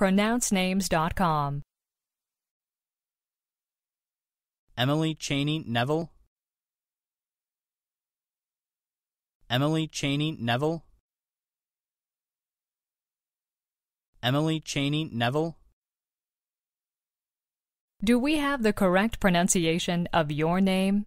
pronouncenames.com. Emily Cheney Neville. Emily Cheney Neville. Emily Cheney Neville. Do we have the correct pronunciation of your name?